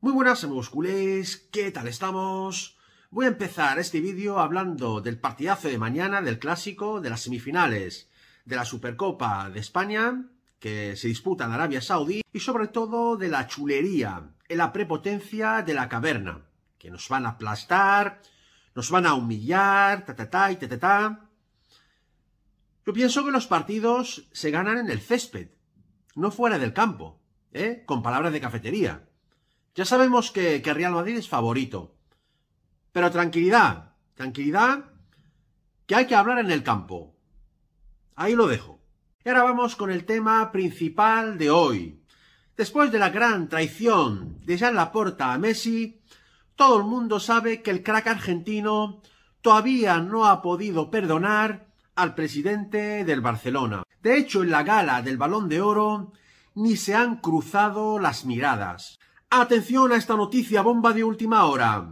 Muy buenas amigos culés, ¿qué tal estamos? Voy a empezar este vídeo hablando del partidazo de mañana, del clásico, de las semifinales de la Supercopa de España, que se disputa en Arabia Saudí, y sobre todo de la chulería, en la prepotencia de la caverna, que nos van a aplastar, nos van a humillar, ta ta ta y ta ta ta. Yo pienso que los partidos se ganan en el césped, no fuera del campo, ¿eh? con palabras de cafetería. Ya sabemos que, Real Madrid es favorito, pero tranquilidad, tranquilidad, que hay que hablar en el campo. Ahí lo dejo. Y ahora vamos con el tema principal de hoy. Después de la gran traición de Jean Laporta a Messi, todo el mundo sabe que el crack argentino todavía no ha podido perdonar al presidente del Barcelona. De hecho, en la gala del Balón de Oro ni se han cruzado las miradas. Atención a esta noticia bomba de última hora.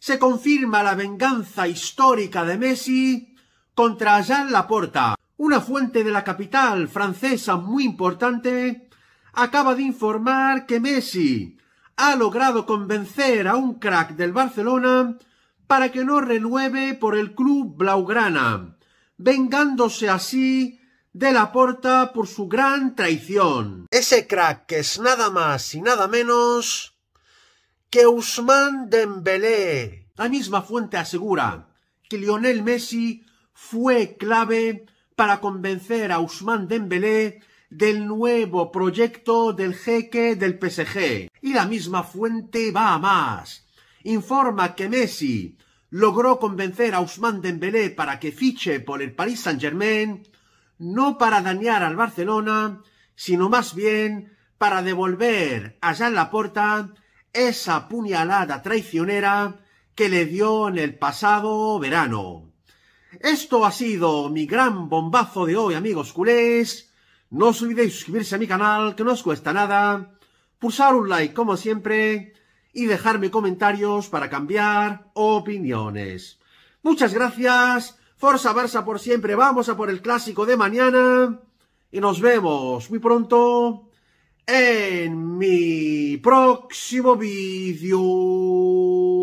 Se confirma la venganza histórica de Messi contra Jean Laporta. Una fuente de la capital francesa muy importante acaba de informar que Messi ha logrado convencer a un crack del Barcelona para que no renueve por el club blaugrana vengándose así de la Porta por su gran traición. Ese crack que es nada más y nada menos que Usman Dembélé. La misma fuente asegura que Lionel Messi fue clave para convencer a Usman Dembélé del nuevo proyecto del jeque del PSG. Y la misma fuente va más. Informa que Messi logró convencer a Ousmane Dembélé para que fiche por el Paris Saint-Germain, no para dañar al Barcelona, sino más bien para devolver allá en la puerta esa puñalada traicionera que le dio en el pasado verano. Esto ha sido mi gran bombazo de hoy, amigos culés. No os olvidéis suscribirse a mi canal, que no os cuesta nada. Pulsar un like, como siempre y dejarme comentarios para cambiar opiniones. Muchas gracias, Forza Barça por siempre, vamos a por el clásico de mañana y nos vemos muy pronto en mi próximo vídeo.